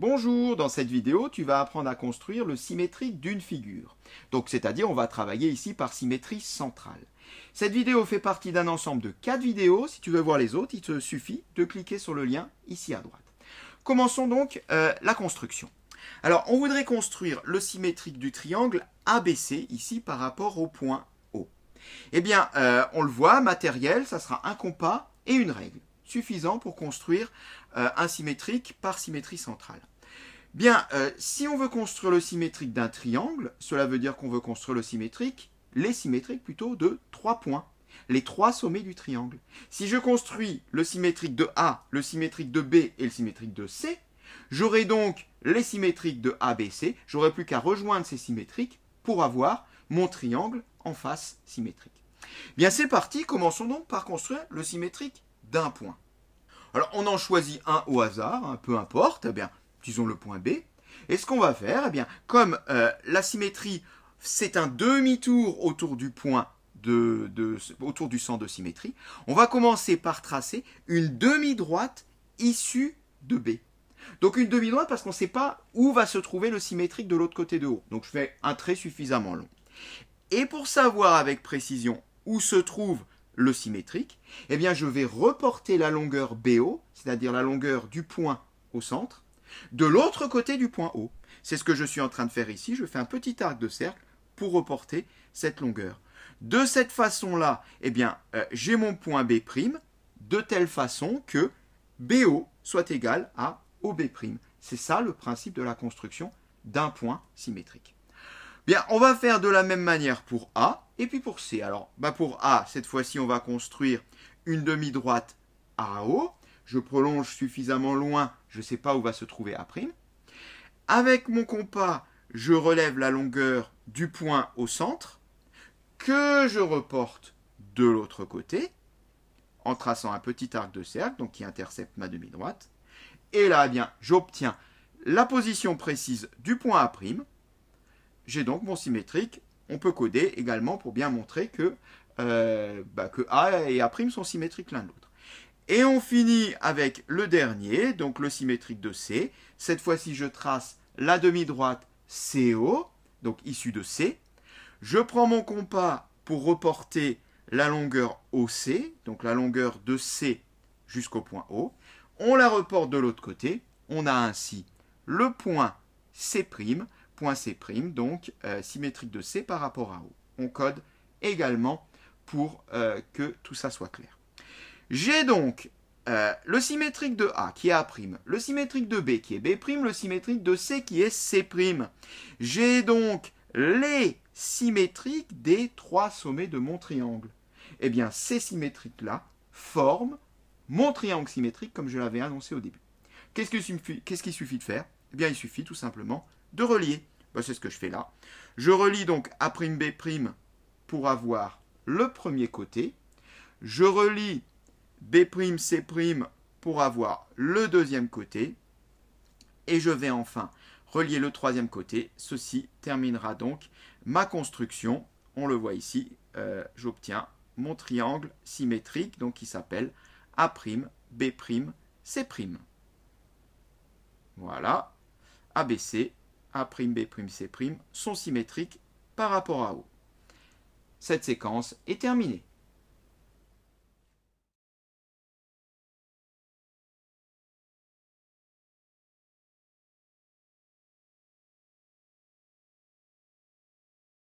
Bonjour, dans cette vidéo, tu vas apprendre à construire le symétrique d'une figure. Donc, c'est-à-dire, on va travailler ici par symétrie centrale. Cette vidéo fait partie d'un ensemble de quatre vidéos. Si tu veux voir les autres, il te suffit de cliquer sur le lien ici à droite. Commençons donc euh, la construction. Alors, on voudrait construire le symétrique du triangle ABC, ici, par rapport au point O. Eh bien, euh, on le voit, matériel, ça sera un compas et une règle suffisant pour construire euh, un symétrique par symétrie centrale. Bien, euh, si on veut construire le symétrique d'un triangle, cela veut dire qu'on veut construire le symétrique, les symétriques plutôt, de trois points, les trois sommets du triangle. Si je construis le symétrique de A, le symétrique de B et le symétrique de C, j'aurai donc les symétriques de A, B, C, j'aurai plus qu'à rejoindre ces symétriques pour avoir mon triangle en face symétrique. Bien c'est parti, commençons donc par construire le symétrique d'un point. Alors on en choisit un au hasard, hein, peu importe, eh bien, disons le point B. Et ce qu'on va faire, eh bien, comme euh, la symétrie, c'est un demi-tour autour du point de, de, autour du centre de symétrie, on va commencer par tracer une demi-droite issue de B. Donc une demi-droite parce qu'on ne sait pas où va se trouver le symétrique de l'autre côté de haut. Donc je fais un trait suffisamment long. Et pour savoir avec précision où se trouve le symétrique, eh bien je vais reporter la longueur BO, c'est-à-dire la longueur du point au centre, de l'autre côté du point O. C'est ce que je suis en train de faire ici, je fais un petit arc de cercle pour reporter cette longueur. De cette façon-là, eh bien euh, j'ai mon point B' de telle façon que BO soit égal à OB'. C'est ça le principe de la construction d'un point symétrique. Bien, on va faire de la même manière pour A. Et puis pour C, alors bah pour A, cette fois-ci, on va construire une demi-droite à AO. Je prolonge suffisamment loin, je ne sais pas où va se trouver A'. Avec mon compas, je relève la longueur du point au centre, que je reporte de l'autre côté, en traçant un petit arc de cercle, donc qui intercepte ma demi-droite. Et là, eh bien, j'obtiens la position précise du point A'. J'ai donc mon symétrique on peut coder également pour bien montrer que, euh, bah, que A et A' sont symétriques l'un de l'autre. Et on finit avec le dernier, donc le symétrique de C. Cette fois-ci, je trace la demi-droite CO, donc issue de C. Je prends mon compas pour reporter la longueur OC, donc la longueur de C jusqu'au point O. On la reporte de l'autre côté. On a ainsi le point C', point C', donc euh, symétrique de C par rapport à O. On code également pour euh, que tout ça soit clair. J'ai donc euh, le symétrique de A qui est A', le symétrique de B qui est B', le symétrique de C qui est C'. J'ai donc les symétriques des trois sommets de mon triangle. Eh bien, ces symétriques-là forment mon triangle symétrique comme je l'avais annoncé au début. Qu'est-ce qu'il suffit de faire Eh bien, il suffit tout simplement de relier. Bah, c'est ce que je fais là. Je relie donc A'B' pour avoir le premier côté. Je relie B'C' pour avoir le deuxième côté. Et je vais enfin relier le troisième côté. Ceci terminera donc ma construction. On le voit ici, euh, j'obtiens mon triangle symétrique, donc qui s'appelle A'B'C'. Voilà, ABC, A'B'C' sont symétriques par rapport à O. Cette séquence est terminée.